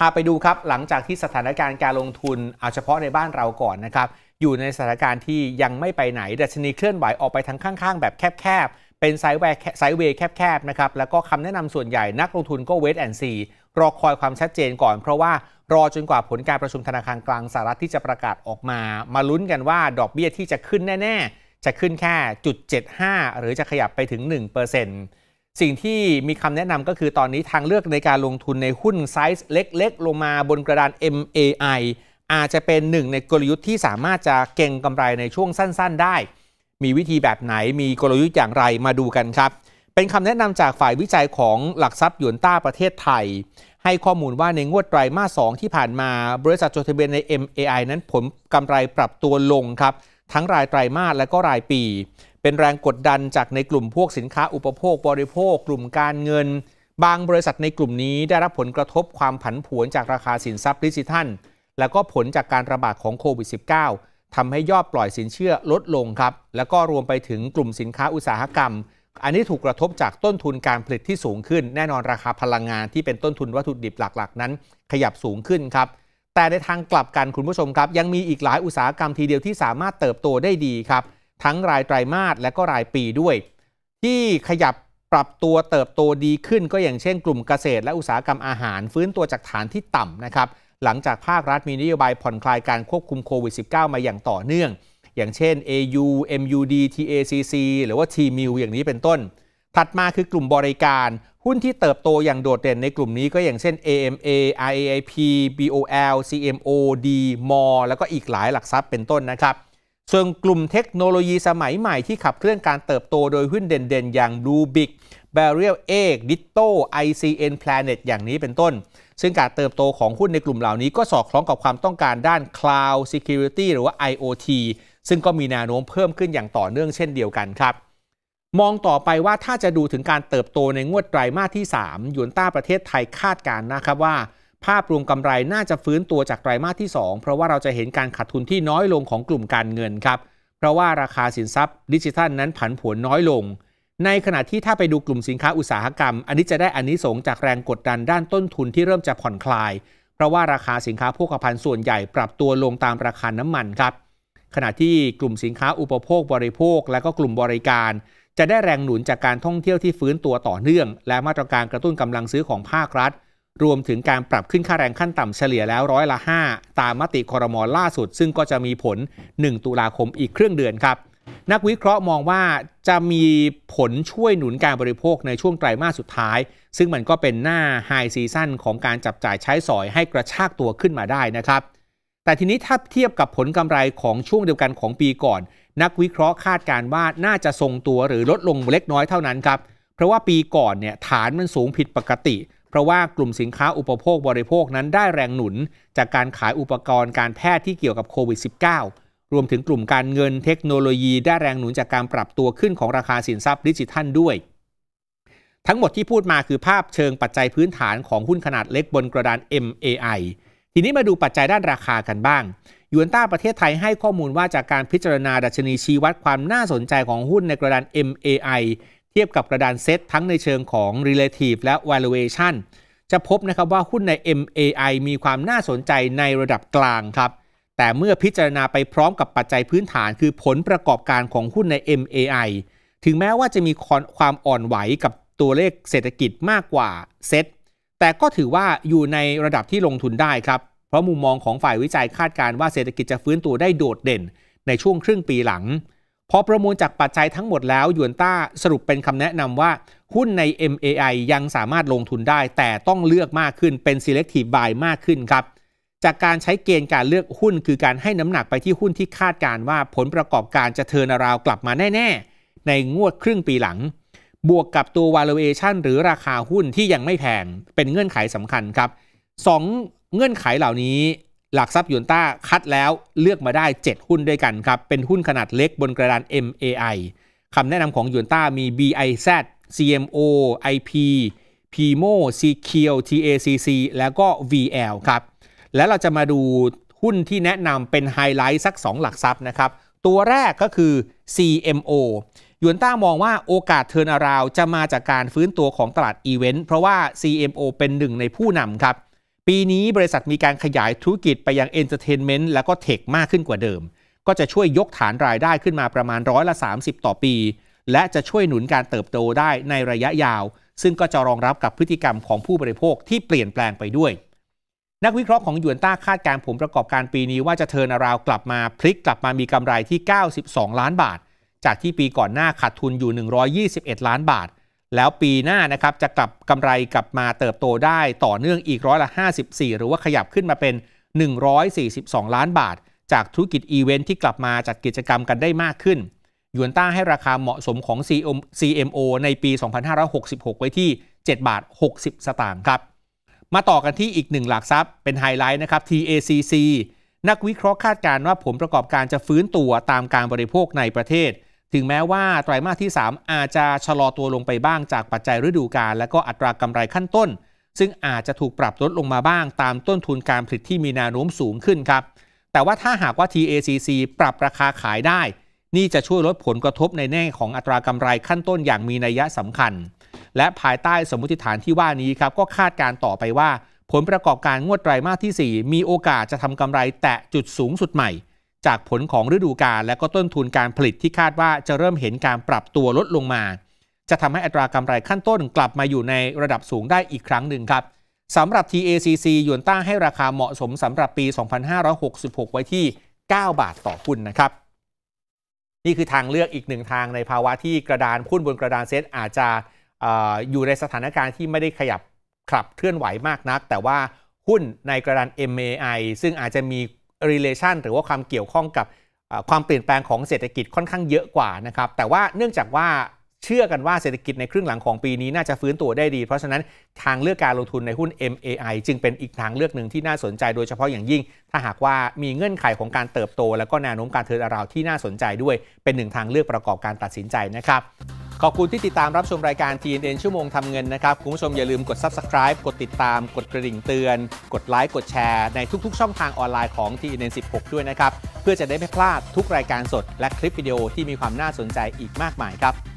พาไปดูครับ หลังจากที่สถานการณ์การลงทุนเอาเฉพาะในบ้านเราก่อนนะครับอยู่ในสถานการณ์ที่ยังไม่ไปไหนดัชนีเคลื่อนไหวออกไปทางข้างๆแบบแคบๆ เป็นไซ์เวยไซ์เวยแคบๆนะครับแล้วก็คำแนะนำส่วนใหญ่นักลงทุนก็เวทแอนซีรอคอยความชัดเจนก่อนเพราะว่ารอจนกว่าผลการประชุมธนาคารกลางสหรัฐที่จะประกาศออกมา มาลุ้นกันว่าดอกเบีย้ยที่จะขึ้นแน่ ๆจะขึ้นแค่จุด75หรือจะขยับไปถึง1%สิ่งที่มีคำแนะนำก็คือตอนนี้ทางเลือกในการลงทุนในหุ้นไซส์เล็ก ๆ ลงมาบนกระดาน MAI อาจจะเป็นหนึ่งในกลยุทธ์ที่สามารถจะเก่งกำไรในช่วงสั้นๆได้ มีวิธีแบบไหนมีกลยุทธ์อย่างไรมาดูกันครับ เป็นคำแนะนำจากฝ่ายวิจัยของหลักทรัพย์ยวนต้าประเทศไทย ให้ข้อมูลว่าในงวดไตรมาส2ที่ผ่านมาบริษัทจดทะเบียนใน MAI นั้นผลกำไรปรับตัวลงครับ ทั้งรายไตรมาสและก็รายปีเป็นแรงกดดันจากในกลุ่มพวกสินค้าอุปโภคบริโภค กลุ่มการเงิน บางบริษัทในกลุ่มนี้ได้รับผลกระทบความผันผวนจากราคาสินทรัพย์ดิจิทัลแล้วก็ผลจากการระบาดของโควิด -19 ทำให้ยอดปล่อยสินเชื่อลดลงครับ แล้วก็รวมไปถึงกลุ่มสินค้าอุตสาหกรรม อันนี้ถูกกระทบจากต้นทุนการผลิตที่สูงขึ้น แน่นอนราคาพลังงาน ที่เป็นต้นทุนวัตถุดิบหลัก ๆ นั้น ขยับสูงขึ้นครับแต่ในทางกลับกันคุณผู้ชมครับ ยังมีอีกหลายอุตสาหกรรมทีเดียวที่สามารถเติบโตได้ดีครับทั้งรายไตรมาสและก็รายปีด้วย ที่ขยับปรับตัวเติบโตดีขึ้น ก็อย่างเช่นกลุ่มเกษตรและอุตสาหกรรมอาหาร ฟื้นตัวจากฐานที่ต่ำนะครับหลังจากภาครัฐมีนโยบายผ่อนคลายการควบคุมโควิด -19 มาอย่างต่อเนื่อง อย่างเช่น AU MUD TACC หรือว่า t m i อย่างนี้เป็นต้น ถัดมาคือกลุ่มบริการ หุ้นที่เติบโตอย่างโดดเด่นในกลุ่มนี้ก็อย่างเช่น AMA RAIP BOL CMO D m o แล้วก็อีกหลายหลักทรัพย์เป็นต้นนะครับส่วนกลุ่มเทคโนโลยีสมัยใหม่ที่ขับเคลื่อนการเติบโตโดยหุ้นเด่นๆ อย่าง Blue Big b a r r i e r e d i t t o ICN Planet อย่างนี้เป็นต้น ซึ่งการเติบโตของหุ้นในกลุ่มเหล่านี้ก็สอดคล้องกับความต้องการด้าน Cloud Security หรือว่า IoT ซึ่งก็มีแนวโน้มเพิ่มขึ้นอย่างต่อเนื่องเช่นเดียวกันครับ มองต่อไปว่าถ้าจะดูถึงการเติบโตในงวดไตรมาสที่3ยูนต้าประเทศไทยคาดการณ์นะครับว่าภาพรวมกำไรน่าจะฟื้นตัวจากไตรมาสที่2 เพราะว่าเราจะเห็นการขาดทุนที่น้อยลงของกลุ่มการเงินครับ เพราะว่าราคาสินทรัพย์ ดิจิทัลนั้นผันผวนน้อยลง ในขณะที่ถ้าไปดูกลุ่มสินค้าอุตสาหกรรม อันนี้จะได้อนนสงจากแรงกดดันด้านต้นทุนที่เริ่มจะผ่อนคลาย เพราะว่าราคาสินค้าโภคภัณฑ์ส่วนใหญ่ปรับตัวลงตามราคาน้ำมันครับ ขณะที่กลุ่มสินค้าอุปโภคบริโภคและก็กลุ่มบริการ จะได้แรงหนุนจากการท่องเที่ยวที่ฟื้นตัวต่อเนื่อง และมาตรการกระตุ้นกำลังซื้อของภาครัฐรวมถึงการปรับขึ้นค่าแรงขั้นต่ำเฉลี่ยแล้วร้อยละ 5 ตามมติคอรมอล่าสุด ซึ่งก็จะมีผล 1 ตุลาคมอีกครึ่งเดือนครับ นักวิเคราะห์มองว่าจะมีผลช่วยหนุนการบริโภคในช่วงไตรมาสสุดท้าย ซึ่งมันก็เป็นหน้าไฮซีซั่นของการจับจ่ายใช้สอยให้กระชากตัวขึ้นมาได้นะครับ แต่ทีนี้ถ้าเทียบกับผลกำไรของช่วงเดียวกันของปีก่อน นักวิเคราะห์คาดการว่าน่าจะทรงตัวหรือลดลงเล็กน้อยเท่านั้นครับเพราะว่าปีก่อนเนี่ยฐานมันสูงผิดปกติเพราะว่ากลุ่มสินค้าอุปโภคบริโภคนั้นได้แรงหนุน จากการขายอุปกรณ์การแพทย์ที่เกี่ยวกับโควิด -19 รวมถึงกลุ่มการเงินเทคโนโลยีได้แรงหนุนจากการปรับตัวขึ้นของราคาสินทรัพย์ดิจิทัลด้วย ทั้งหมดที่พูดมาคือภาพเชิงปัจจัยพื้นฐานของหุ้นขนาดเล็กบนกระดาน MAI ทีนี้มาดูปัจจัยด้านราคากันบ้างยูนต้าประเทศไทยให้ข้อมูลว่าจากการพิจารณาดัชนีชี้วัดความน่าสนใจของหุ้นในกระดาน MAI เทียบกับกระดานเซตทั้งในเชิงของ relative และ valuation จะพบนะครับว่าหุ้นใน MAI มีความน่าสนใจในระดับกลางครับ แต่เมื่อพิจารณาไปพร้อมกับปัจจัยพื้นฐานคือผลประกอบการของหุ้นใน MAI ถึงแม้ว่าจะมีความอ่อนไหวกับตัวเลขเศรษฐกิจมากกว่าเซต แต่ก็ถือว่าอยู่ในระดับที่ลงทุนได้ครับ เพราะมุมมองของฝ่ายวิจัยคาดการณ์ว่าเศรษฐกิจจะฟื้นตัวได้โดดเด่น ในช่วงครึ่งปีหลังพอประมวลจากปัจจัยทั้งหมดแล้วยวนต้าสรุปเป็นคำแนะนำว่าหุ้นใน MAI ยังสามารถลงทุนได้แต่ต้องเลือกมากขึ้นเป็น selective buy มากขึ้นครับ จากการใช้เกณฑ์การเลือกหุ้น คือการให้น้ำหนักไปที่หุ้นที่คาดการว่าผลประกอบการจะเทินราวกลับมาแน่ ๆ ในงวดครึ่งปีหลัง บวกกับตัว valuation หรือราคาหุ้นที่ยังไม่แพงเป็นเงื่อนไขสำคัญครับ2เงื่อนไขเหล่านี้หลักทรัพย์ยูนต้าคัดแล้วเลือกมาได้ 7 หุ้นด้วยกันครับเป็นหุ้นขนาดเล็กบนกระดาน MAI คำแนะนำของยูนต้ามี BIZ CMO IP PMO CQ TACC แล้วก็ VL ครับแล้วเราจะมาดูหุ้นที่แนะนำเป็นไฮไลท์สัก 2 หลักทรัพย์นะครับ ตัวแรกก็คือ CMO ยูนต้ามองว่าโอกาสเทิร์นาราวจะมาจากการฟื้นตัวของตลาดอีเวนต์เพราะว่า CMO เป็นหนึ่งในผู้นำครับปีนี้บริษัทมีการขยายธุรกิจไปยังเอนเตอร์เทนเมนต์แล้วก็เทคมากขึ้นกว่าเดิม ก็จะช่วยยกฐานรายได้ขึ้นมาประมาณร้อยละ 30 ต่อปี และจะช่วยหนุนการเติบโตได้ในระยะยาว ซึ่งก็จะรองรับกับพฤติกรรมของผู้บริโภคที่เปลี่ยนแปลงไปด้วย นักวิเคราะห์ของยวนต้าคาดการผลประกอบการปีนี้ว่าจะเทินาราวกลับมาพลิกกลับมามีกำไรที่ 92 ล้านบาท จากที่ปีก่อนหน้าขาดทุนอยู่ 121ล้าน บาทแล้วปีหน้านะครับจะกลับกำไรกลับมาเติบโตได้ต่อเนื่องอีกร้อยละ54 หรือว่าขยับขึ้นมาเป็น 142 ล้านบาท จากธุรกิจอีเวนท์ที่กลับมาจัดกิจกรรมกันได้มากขึ้นยวนต้าให้ราคาเหมาะสมของ CMO ในปี 2566 ไว้ที่ 7 บาท 60 สตางค์ครับ มาต่อกันที่อีกหนึ่งหลักทรัพย์เป็นไฮไลท์นะครับ TACC นักวิเคราะห์คาดการณ์ว่าผลประกอบการจะฟื้นตัวตามการบริโภคในประเทศถึงแม้ว่าไตรามาสที่ 3 อาจจะชะลอตัวลงไปบ้างจากปัจจัยฤดูกาลและก็อัตรากำไรขั้นต้น ซึ่งอาจจะถูกปรับลดลงมาบ้าง ตามต้นทุนการผลิตที่มีแนวโน้มสูงขึ้นครับแต่ว่าถ้าหากว่า TACC ปรับราคาขายได้ นี่จะช่วยลดผลกระทบในแง่ของอัตรากำไรขั้นต้นอย่างมีนัยสำคัญ และภายใต้สมมติฐานที่ว่านี้ครับก็คาดการต่อไปว่า ผลประกอบการงวดไตรามาสที่ 4 มีโอกาสจะทำกำไรแตะจุดสูงสุดใหม่จากผลของฤดูกาลและก็ต้นทุนการผลิตที่คาดว่าจะเริ่มเห็นการปรับตัวลดลงมา จะทำให้อัตรากำไรขั้นต้นกลับมาอยู่ในระดับสูงได้อีกครั้งหนึ่งครับสำหรับ TACC ยวนต้าให้ราคาเหมาะสมสำหรับปี 2566 ไว้ที่ 9 บาทต่อหุ้นนะครับ นี่คือทางเลือกอีกหนึ่งทางในภาวะที่กระดาน หุ้นบนกระดานเซ็ตอาจจะออยู่ในสถานการณ์ที่ไม่ได้ขยับขับเคลื่อนไหวมากนัก แต่ว่าหุ้นในกระดาน MAI ซึ่งอาจจะมี relation หรือว่าความเกี่ยวข้องกับความเปลี่ยนแปลงของเศรษฐกิจค่อนข้างเยอะกว่านะครับ แต่ว่าเนื่องจากว่าเชื่อกันว่าเศรษฐกิจในครึ่งหลังของปีนี้น่าจะฟื้นตัวได้ดี เพราะฉะนั้นทางเลือกการลงทุนในหุ้น MAI จึงเป็นอีกทางเลือกหนึ่งที่น่าสนใจโดยเฉพาะอย่างยิ่ง ถ้าหากว่ามีเงื่อนไขของการเติบโตและก็แนวโน้มการเทิร์นอราวที่น่าสนใจด้วยเป็นหนึ่งทางเลือกประกอบการตัดสินใจนะครับ ขอบคุณที่ติดตามรับชมรายการ t n n ชั่วโมงทำเงินนะครับคุณผู้ชมอย่าลืมกด subscribe กดติดตาม กดกระดิ่งเตือน กดไลค์ กดแชร์ในทุก ๆ ช่องทางออนไลน์ของ t n n 16ด้วยนะครับเพื่อจะได้ไม่พลาดทุกรายการสด และคลิปวิดีโอที่มีความน่าสนใจอีกมากมายครับ